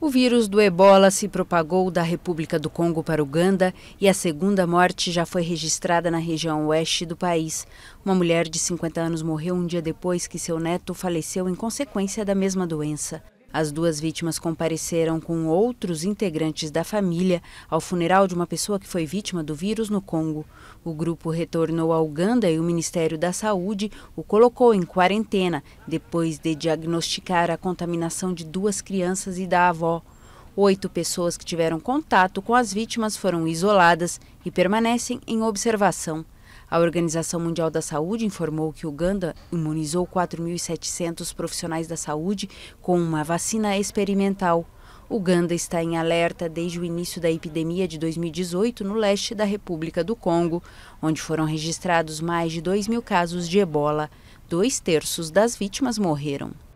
O vírus do ebola se propagou da República do Congo para Uganda e a segunda morte já foi registrada na região oeste do país. Uma mulher de 50 anos morreu um dia depois que seu neto faleceu em consequência da mesma doença. As duas vítimas compareceram com outros integrantes da família ao funeral de uma pessoa que foi vítima do vírus no Congo. O grupo retornou à Uganda e o Ministério da Saúde o colocou em quarentena depois de diagnosticar a contaminação de duas crianças e da avó. Oito pessoas que tiveram contato com as vítimas foram isoladas e permanecem em observação. A Organização Mundial da Saúde informou que Uganda imunizou 4.700 profissionais da saúde com uma vacina experimental. Uganda está em alerta desde o início da epidemia de 2018 no leste da República do Congo, onde foram registrados mais de 2 mil casos de ebola. Dois terços das vítimas morreram.